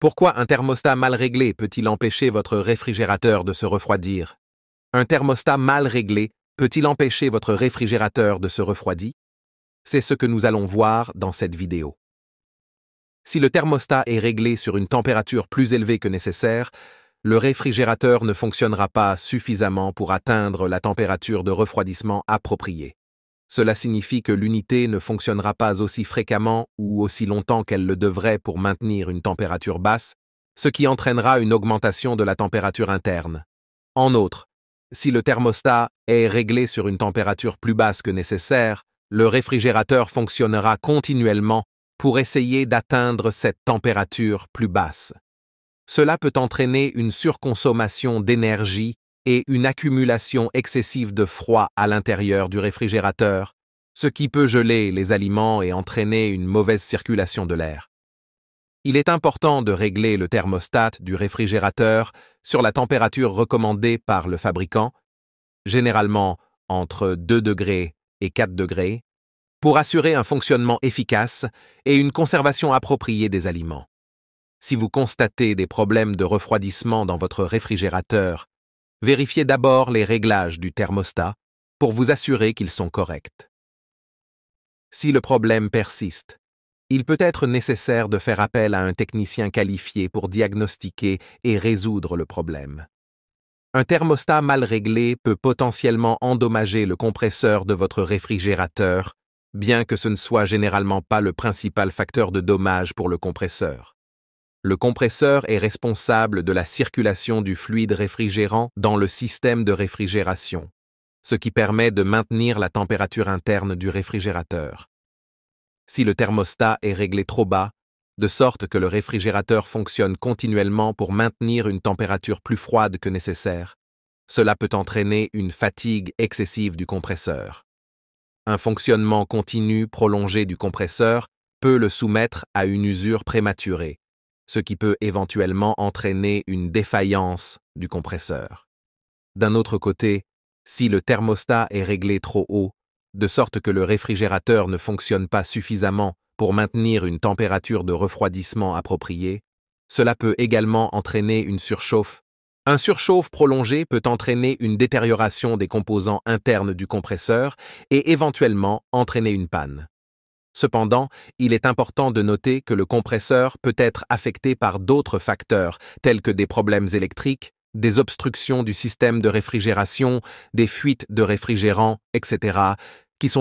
Pourquoi un thermostat mal réglé peut-il empêcher votre réfrigérateur de se refroidir Un thermostat mal réglé peut-il empêcher votre réfrigérateur de se refroidir C'est ce que nous allons voir dans cette vidéo. Si le thermostat est réglé sur une température plus élevée que nécessaire, le réfrigérateur ne fonctionnera pas suffisamment pour atteindre la température de refroidissement appropriée. Cela signifie que l'unité ne fonctionnera pas aussi fréquemment ou aussi longtemps qu'elle le devrait pour maintenir une température basse, ce qui entraînera une augmentation de la température interne. En outre, si le thermostat est réglé sur une température plus basse que nécessaire, le réfrigérateur fonctionnera continuellement pour essayer d'atteindre cette température plus basse. Cela peut entraîner une surconsommation d'énergie et une accumulation excessive de froid à l'intérieur du réfrigérateur, ce qui peut geler les aliments et entraîner une mauvaise circulation de l'air. Il est important de régler le thermostat du réfrigérateur sur la température recommandée par le fabricant, généralement entre 2 degrés et 4 degrés, pour assurer un fonctionnement efficace et une conservation appropriée des aliments. Si vous constatez des problèmes de refroidissement dans votre réfrigérateur vérifiez d'abord les réglages du thermostat pour vous assurer qu'ils sont corrects. Si le problème persiste, il peut être nécessaire de faire appel à un technicien qualifié pour diagnostiquer et résoudre le problème. Un thermostat mal réglé peut potentiellement endommager le compresseur de votre réfrigérateur, bien que ce ne soit généralement pas le principal facteur de dommage pour le compresseur. Le compresseur est responsable de la circulation du fluide réfrigérant dans le système de réfrigération, ce qui permet de maintenir la température interne du réfrigérateur. Si le thermostat est réglé trop bas, de sorte que le réfrigérateur fonctionne continuellement pour maintenir une température plus froide que nécessaire, cela peut entraîner une fatigue excessive du compresseur. Un fonctionnement continu prolongé du compresseur peut le soumettre à une usure prématurée, ce qui peut éventuellement entraîner une défaillance du compresseur. D'un autre côté, si le thermostat est réglé trop haut, de sorte que le réfrigérateur ne fonctionne pas suffisamment pour maintenir une température de refroidissement appropriée, cela peut également entraîner une surchauffe. Un surchauffe prolongé peut entraîner une détérioration des composants internes du compresseur et éventuellement entraîner une panne. Cependant, il est important de noter que le compresseur peut être affecté par d'autres facteurs, tels que des problèmes électriques, des obstructions du système de réfrigération, des fuites de réfrigérants, etc., qui sont